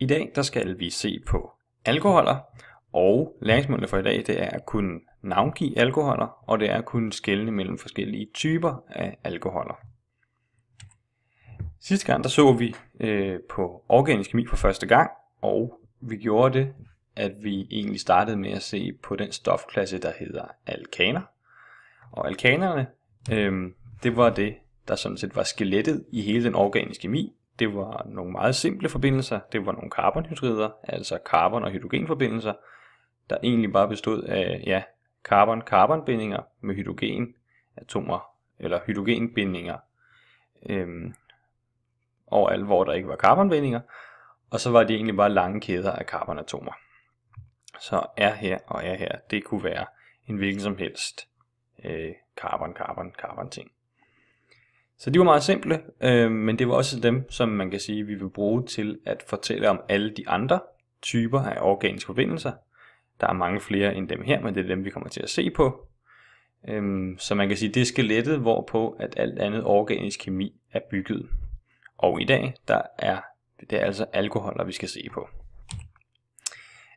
I dag der skal vi se på alkoholer, og læringsmålene for i dag det er at kunne navngive alkoholer, og det er at kunne skelne mellem forskellige typer af alkoholer. Sidste gang der så vi øh, på organisk kemi for første gang, og vi gjorde det, at vi egentlig startede med at se på den stofklasse, der hedder alkaner. Og alkanerne, øh, det var det, der sådan set var skelettet i hele den organiske kemi, det var nogle meget simple forbindelser. Det var nogle carbonhydrider, altså carbon- og hydrogenforbindelser, der egentlig bare bestod af ja, carbon karbonbindinger med hydrogenatomer, eller hydrogenbindinger, øhm, overalt hvor der ikke var carbonbindinger. Og så var det egentlig bare lange kæder af carbonatomer. Så er her og er her, det kunne være en hvilken som helst karbon øh, carbon-carbon-carbon ting. Så de var meget simple, øh, men det var også dem, som man kan sige, vi vil bruge til at fortælle om alle de andre typer af organiske forbindelser. Der er mange flere end dem her, men det er dem, vi kommer til at se på. Øhm, så man kan sige, det er skelettet, hvorpå at alt andet organisk kemi er bygget. Og i dag, der er det er altså alkoholer, vi skal se på.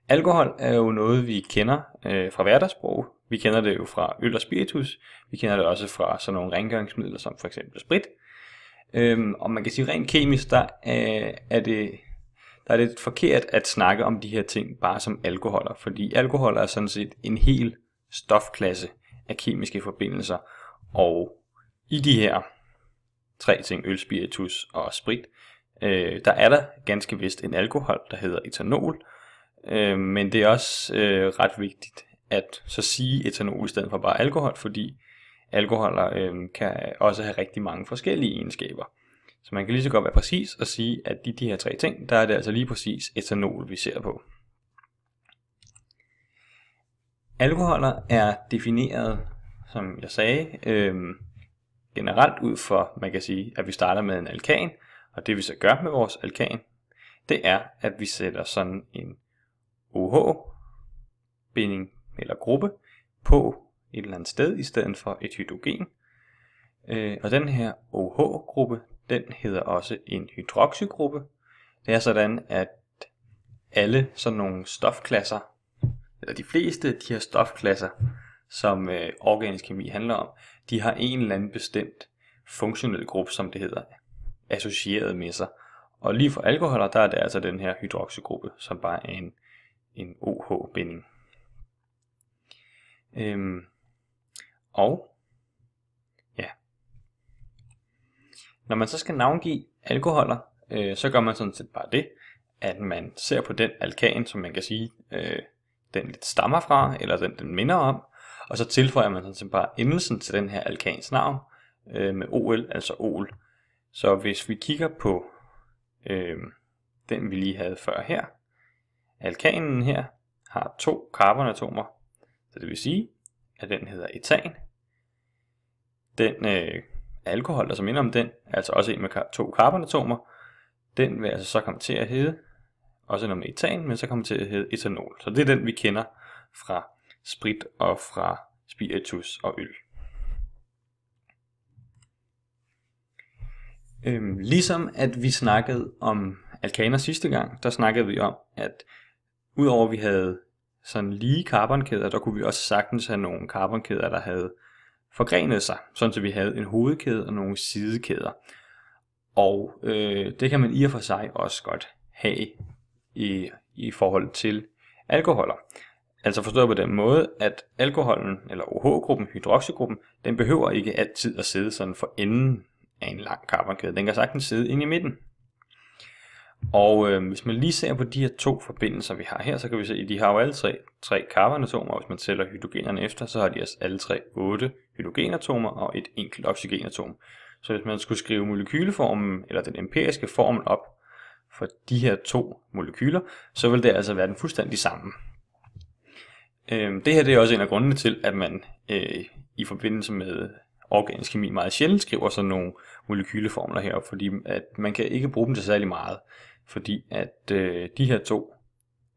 Alkohol er jo noget, vi kender øh, fra hverdagsbrug, vi kender det jo fra øl og spiritus. Vi kender det også fra sådan nogle rengøringsmidler som for eksempel sprit. Øhm, og man kan sige, rent kemisk, der er, øh, er det der er det forkert at snakke om de her ting bare som alkoholer, fordi alkohol er sådan set en hel stofklasse af kemiske forbindelser, og i de her tre ting, øl, spiritus og sprit, øh, der er der ganske vist en alkohol, der hedder etanol, øh, men det er også øh, ret vigtigt at så sige etanol i stedet for bare alkohol, fordi alkoholer øh, kan også have rigtig mange forskellige egenskaber. Så man kan lige så godt være præcis og sige, at de, de her tre ting, der er det altså lige præcis etanol, vi ser på. Alkoholer er defineret, som jeg sagde, øh, generelt ud for, man kan sige, at vi starter med en alkan, og det vi så gør med vores alkan, det er, at vi sætter sådan en OH-binding eller gruppe på et eller andet sted i stedet for et hydrogen. Øh, og den her OH-gruppe, den hedder også en hydroxygruppe. Det er sådan, at alle sådan nogle stofklasser, eller de fleste af de her stofklasser, som øh, organisk kemi handler om, de har en eller anden bestemt funktionel gruppe, som det hedder, associeret med sig. Og lige for alkoholer, der er det altså den her hydroxygruppe, som bare er en, en OH-binding. Øhm, og ja, når man så skal navngive alkoholer, øh, så gør man sådan set bare det, at man ser på den alkan, som man kan sige, øh, den lidt stammer fra, eller den, den minder om, og så tilføjer man sådan set bare endelsen til den her alkans navn øh, med OL, altså OL. Så hvis vi kigger på øh, den, vi lige havde før her, alkanen her har to carbonatomer så det vil sige, at den hedder etan. Den øh, alkohol, der som minder om den, altså også en med to karbonatomer, den vil altså så komme til at hedde, også noget med etan, men så kommer til at hedde etanol. Så det er den, vi kender fra sprit og fra spiritus og øl. Øhm, ligesom at vi snakkede om alkaner sidste gang, der snakkede vi om, at udover at vi havde sådan lige karbonkæder, der kunne vi også sagtens have nogle karbonkæder, der havde forgrenet sig, sådan så vi havde en hovedkæde og nogle sidekæder. Og øh, det kan man i og for sig også godt have i, i forhold til alkoholer. Altså forstået på den måde, at alkoholen, eller OH-gruppen, hydroxygruppen, den behøver ikke altid at sidde sådan for enden af en lang karbonkæde. Den kan sagtens sidde inde i midten. Og øh, hvis man lige ser på de her to forbindelser, vi har her, så kan vi se, at de har jo alle tre, tre karbonatomer, hvis man tæller hydrogenerne efter, så har de altså alle tre otte hydrogenatomer og et enkelt oxygenatom. Så hvis man skulle skrive molekyleformen, eller den empiriske formel op for de her to molekyler, så vil det altså være den fuldstændig samme. Øh, det her det er også en af grundene til, at man øh, i forbindelse med organisk kemi meget sjældent skriver sådan nogle molekyleformler her, fordi at man kan ikke bruge dem til særlig meget fordi at øh, de her to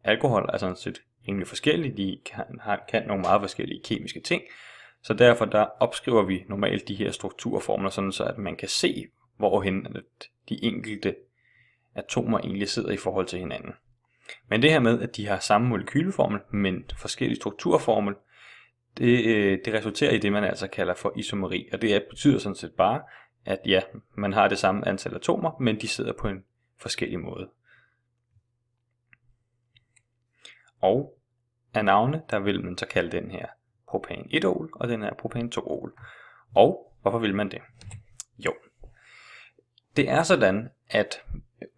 alkohol er sådan set egentlig forskellige. De kan, har, kan nogle meget forskellige kemiske ting. Så derfor der opskriver vi normalt de her strukturformler, sådan så at man kan se, hvorhen at de enkelte atomer egentlig sidder i forhold til hinanden. Men det her med, at de har samme molekyleformel, men forskellige strukturformel, det, øh, det resulterer i det, man altså kalder for isomeri. Og det betyder sådan set bare, at ja, man har det samme antal atomer, men de sidder på en forskellig måde. Og af navne, der vil man så kalde den her propan 1-ol, og den her propan 2-ol. Og hvorfor vil man det? Jo, det er sådan, at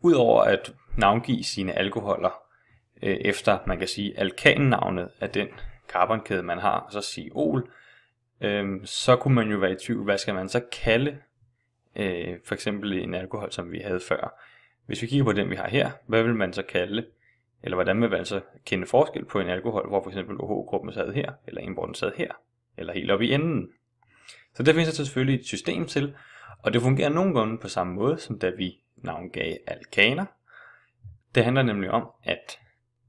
udover at navngive sine alkoholer øh, efter, man kan sige, alkanenavnet af den carbonkæde, man har, og så sige ol, øh, så kunne man jo være i tvivl, hvad skal man så kalde øh, for eksempel en alkohol, som vi havde før. Hvis vi kigger på den, vi har her, hvad vil man så kalde, eller hvordan vil man så kende forskel på en alkohol, hvor f.eks. OH-gruppen sad her, eller en, hvor den sad her, eller helt oppe i enden? Så det findes der selvfølgelig et system til, og det fungerer nogenlunde på samme måde, som da vi navngav alkaner. Det handler nemlig om at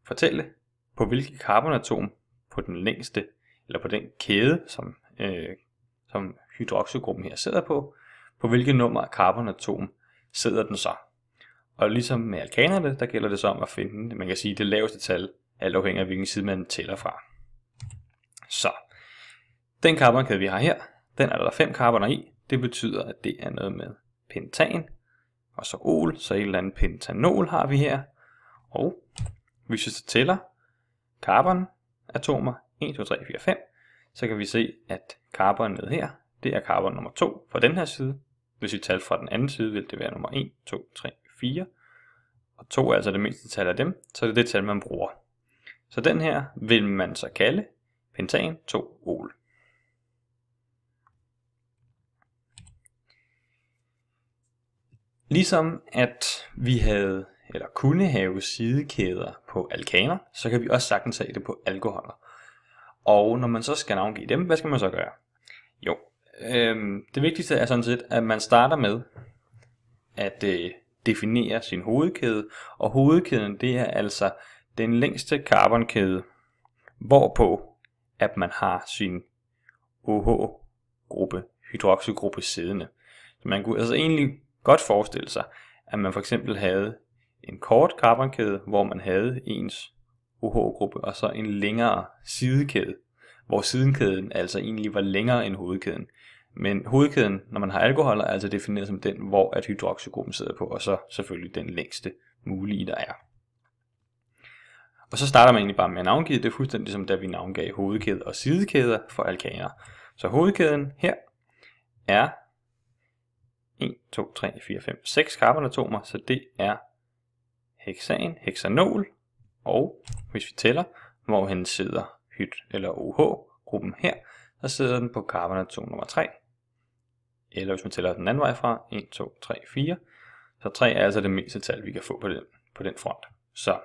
fortælle, på hvilket carbonatom på den længste, eller på den kæde, som, øh, som hydroxygruppen her sidder på, på hvilket nummer af carbonatom sidder den så. Og ligesom med alkanerne, der gælder det så om at finde, man kan sige, det laveste tal, alt afhængig af hvilken side man tæller fra. Så, den karbonkæde vi har her, den er der fem karboner i. Det betyder, at det er noget med pentan, og så ol, så et eller andet pentanol har vi her. Og hvis vi så tæller karbonatomer 1, 2, 3, 4, 5, så kan vi se, at karbon nede her, det er karbon nummer 2 på den her side. Hvis vi talte fra den anden side, vil det være nummer 1, 2, 3, 4, og 2 er altså det mindste tal af dem, så det er det tal, man bruger. Så den her vil man så kalde pentan 2 ol. Ligesom at vi havde eller kunne have sidekæder på alkaner, så kan vi også sagtens have det på alkoholer. Og når man så skal navngive dem, hvad skal man så gøre? Jo, øh, det vigtigste er sådan set, at man starter med at øh, definere sin hovedkæde, og hovedkæden det er altså den længste carbonkæde, hvorpå at man har sin OH-gruppe, hydroxygruppe siddende. Så man kunne altså egentlig godt forestille sig, at man for eksempel havde en kort carbonkæde, hvor man havde ens OH-gruppe, og så en længere sidekæde, hvor sidekæden altså egentlig var længere end hovedkæden. Men hovedkæden, når man har alkohol, er altså defineret som den, hvor at hydroxygruppen sidder på, og så selvfølgelig den længste mulige, der er. Og så starter man egentlig bare med at navngive det, fuldstændig som da vi navngav hovedkæde og sidekæder for alkaner. Så hovedkæden her er 1, 2, 3, 4, 5, 6 carbonatomer, så det er hexan, hexanol, og hvis vi tæller, hvor hen sidder hyt eller OH-gruppen her, så sidder den på carbonatom nummer 3, eller hvis man tæller den anden vej fra, 1, 2, 3, 4, så 3 er altså det mindste tal, vi kan få på den, på den front. Så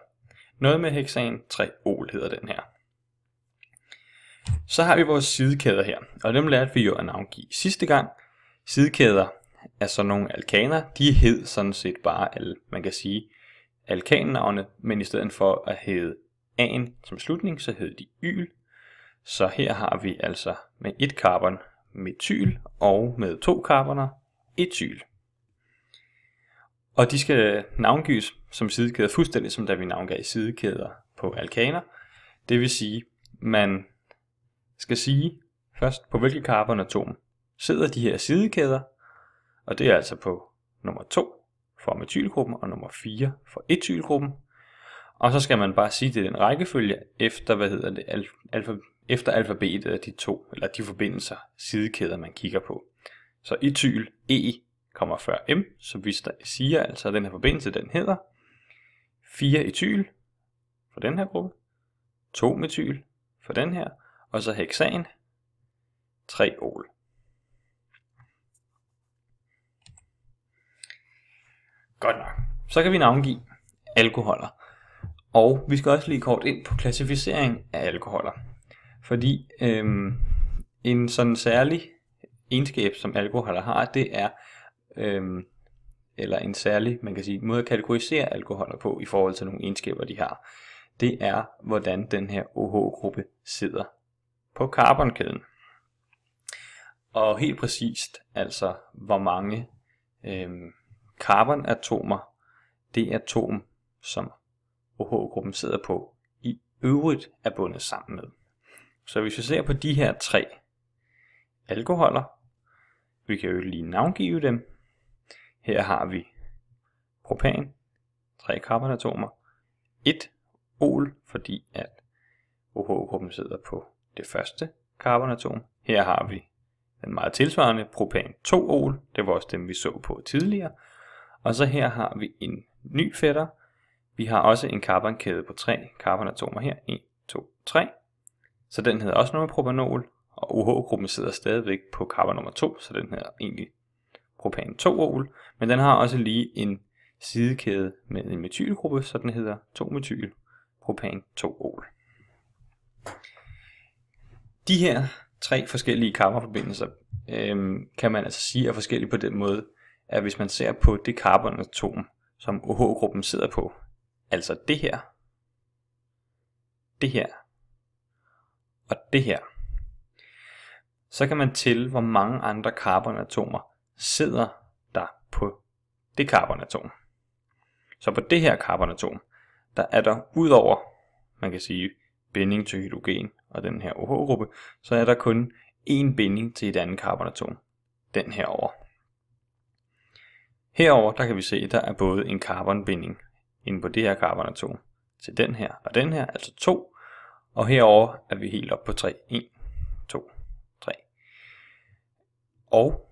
noget med hexan, 3 ol hedder den her. Så har vi vores sidekæder her, og dem lærte vi jo at navngive sidste gang. Sidekæder er så nogle alkaner, de hed sådan set bare, al, man kan sige, alkannavne, men i stedet for at hedde an som slutning, så hed de yl. Så her har vi altså med et karbon metyl og med to karboner etyl. Og de skal navngives som sidekæder fuldstændig som da vi navngav sidekæder på alkaner. Det vil sige, man skal sige først på hvilket karbonatom sidder de her sidekæder, og det er altså på nummer 2 for metylgruppen og nummer 4 for etylgruppen. Og så skal man bare sige det i den rækkefølge efter, hvad hedder det, alfa- efter alfabetet af de to, eller de forbindelser, sidekæder, man kigger på. Så etyl E kommer før M, så vi siger altså, at den her forbindelse, den hedder 4 etyl for den her gruppe, 2 metyl for den her, og så hexan, 3 ol. Godt nok. Så kan vi navngive alkoholer. Og vi skal også lige kort ind på klassificering af alkoholer. Fordi øhm, en sådan særlig egenskab, som alkohol har, det er, øhm, eller en særlig, man kan sige, måde at kategorisere alkoholer på i forhold til nogle egenskaber, de har, det er, hvordan den her OH-gruppe sidder på carbonkæden. Og helt præcist, altså hvor mange øhm, carbonatomer det atom, som OH-gruppen sidder på, i øvrigt er bundet sammen med. Så hvis vi ser på de her tre alkoholer, vi kan jo lige navngive dem. Her har vi propan, tre karbonatomer, et ol, fordi at OH-gruppen sidder på det første karbonatom. Her har vi den meget tilsvarende propan 2-ol, det var også dem vi så på tidligere. Og så her har vi en ny fætter. Vi har også en karbonkæde på tre karbonatomer her, 1, 2, 3 så den hedder også noget propanol, og OH-gruppen sidder stadigvæk på karbon nummer 2, så den hedder egentlig propan 2-ol, men den har også lige en sidekæde med en metylgruppe, så den hedder 2-metyl propan 2-ol. De her tre forskellige karbonforbindelser øhm, kan man altså sige er forskellige på den måde, at hvis man ser på det carbonatom, som OH-gruppen sidder på, altså det her, det her og det her, så kan man tælle, hvor mange andre carbonatomer sidder der på det carbonatom. Så på det her carbonatom, der er der udover, man kan sige, binding til hydrogen og den her OH-gruppe, så er der kun én binding til et andet carbonatom, den her over. Herover der kan vi se, at der er både en carbonbinding inde på det her carbonatom til den her og den her, altså to, og herover er vi helt op på 3. 1, 2, 3. Og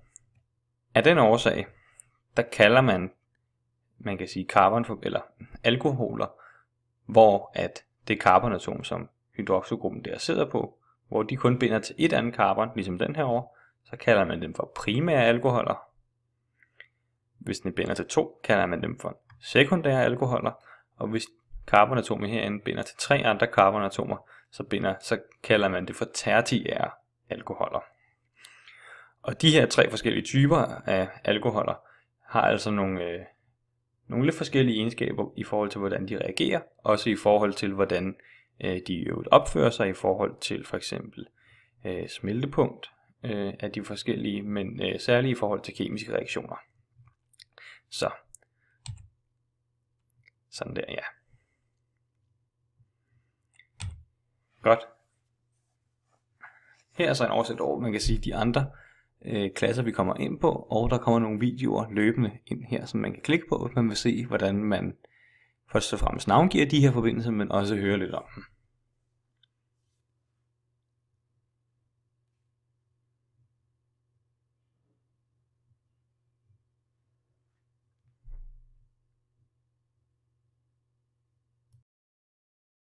af den årsag, der kalder man, man kan sige carbon, eller alkoholer, hvor at det carbonatom, som hydroxygruppen der sidder på, hvor de kun binder til et andet carbon, ligesom den her over, så kalder man dem for primære alkoholer. Hvis den binder til to, kalder man dem for sekundære alkoholer, og hvis carbonatomet herinde binder til tre andre carbonatomer, så, binder, så kalder man det for tertiære alkoholer. Og de her tre forskellige typer af alkoholer har altså nogle, øh, nogle lidt forskellige egenskaber i forhold til, hvordan de reagerer, også i forhold til, hvordan øh, de øvrigt opfører sig i forhold til for eksempel øh, smeltepunkt øh, af de forskellige, men øh, særligt i forhold til kemiske reaktioner. Så. Sådan der, ja. Godt. Her er så en oversigt over, man kan sige, de andre øh, klasser, vi kommer ind på, og der kommer nogle videoer løbende ind her, som man kan klikke på, hvis man vil se, hvordan man først og fremmest navngiver de her forbindelser, men også høre lidt om dem.